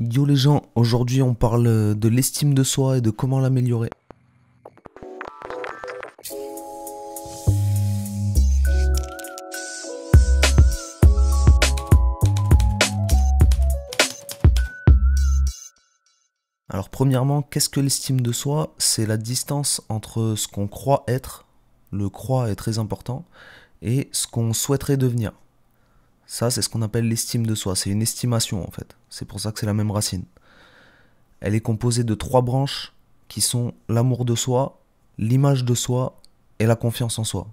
Yo les gens, aujourd'hui on parle de l'estime de soi et de comment l'améliorer. Alors premièrement, qu'est-ce que l'estime de soi C'est la distance entre ce qu'on croit être, le croit est très important, et ce qu'on souhaiterait devenir. Ça, c'est ce qu'on appelle l'estime de soi. C'est une estimation, en fait. C'est pour ça que c'est la même racine. Elle est composée de trois branches qui sont l'amour de soi, l'image de soi et la confiance en soi.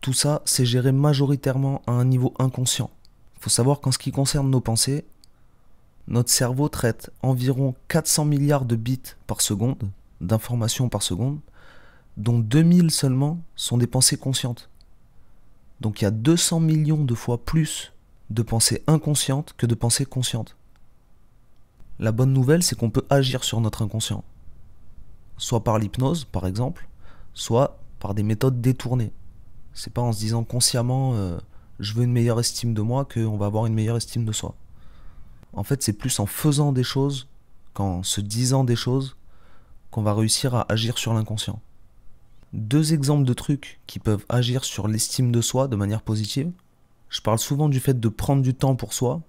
Tout ça, c'est géré majoritairement à un niveau inconscient. Il faut savoir qu'en ce qui concerne nos pensées, notre cerveau traite environ 400 milliards de bits par seconde, d'informations par seconde, dont 2000 seulement sont des pensées conscientes. Donc il y a 200 millions de fois plus de pensée inconsciente que de pensée consciente. La bonne nouvelle, c'est qu'on peut agir sur notre inconscient. Soit par l'hypnose, par exemple, soit par des méthodes détournées. C'est pas en se disant consciemment euh, je veux une meilleure estime de moi qu'on va avoir une meilleure estime de soi. En fait, c'est plus en faisant des choses qu'en se disant des choses qu'on va réussir à agir sur l'inconscient. Deux exemples de trucs qui peuvent agir sur l'estime de soi de manière positive, je parle souvent du fait de prendre du temps pour soi.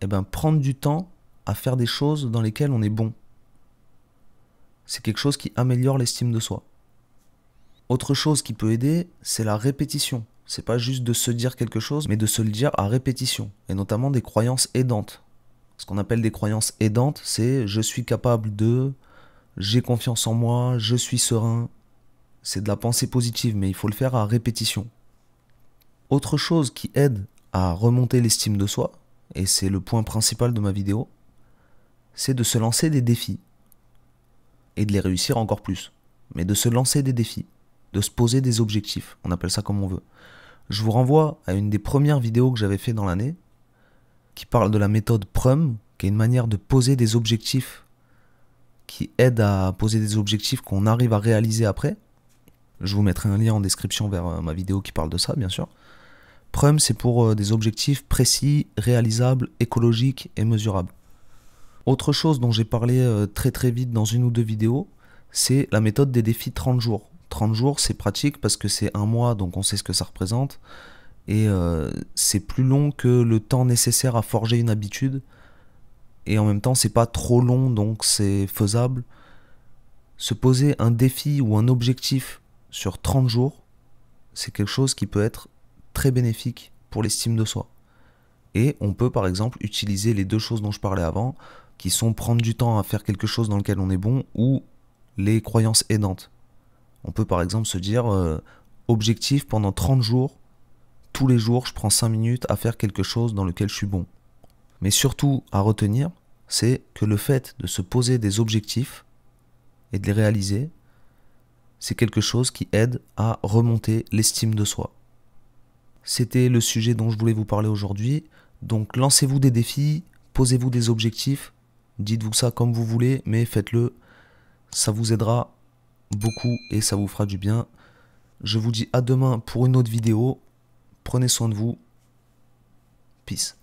Eh bien, prendre du temps à faire des choses dans lesquelles on est bon. C'est quelque chose qui améliore l'estime de soi. Autre chose qui peut aider, c'est la répétition. C'est pas juste de se dire quelque chose, mais de se le dire à répétition, et notamment des croyances aidantes. Ce qu'on appelle des croyances aidantes, c'est je suis capable de, j'ai confiance en moi, je suis serein. C'est de la pensée positive, mais il faut le faire à répétition. Autre chose qui aide à remonter l'estime de soi, et c'est le point principal de ma vidéo, c'est de se lancer des défis et de les réussir encore plus. Mais de se lancer des défis, de se poser des objectifs, on appelle ça comme on veut. Je vous renvoie à une des premières vidéos que j'avais fait dans l'année qui parle de la méthode PRUM, qui est une manière de poser des objectifs qui aide à poser des objectifs qu'on arrive à réaliser après. Je vous mettrai un lien en description vers euh, ma vidéo qui parle de ça, bien sûr. Prum, c'est pour euh, des objectifs précis, réalisables, écologiques et mesurables. Autre chose dont j'ai parlé euh, très très vite dans une ou deux vidéos, c'est la méthode des défis 30 jours. 30 jours, c'est pratique parce que c'est un mois, donc on sait ce que ça représente. Et euh, c'est plus long que le temps nécessaire à forger une habitude. Et en même temps, c'est pas trop long, donc c'est faisable. Se poser un défi ou un objectif sur 30 jours, c'est quelque chose qui peut être très bénéfique pour l'estime de soi. Et on peut par exemple utiliser les deux choses dont je parlais avant, qui sont prendre du temps à faire quelque chose dans lequel on est bon ou les croyances aidantes. On peut par exemple se dire euh, objectif pendant 30 jours, tous les jours je prends 5 minutes à faire quelque chose dans lequel je suis bon. Mais surtout à retenir, c'est que le fait de se poser des objectifs et de les réaliser, c'est quelque chose qui aide à remonter l'estime de soi. C'était le sujet dont je voulais vous parler aujourd'hui. Donc lancez-vous des défis, posez-vous des objectifs, dites-vous ça comme vous voulez, mais faites-le. Ça vous aidera beaucoup et ça vous fera du bien. Je vous dis à demain pour une autre vidéo. Prenez soin de vous. Peace.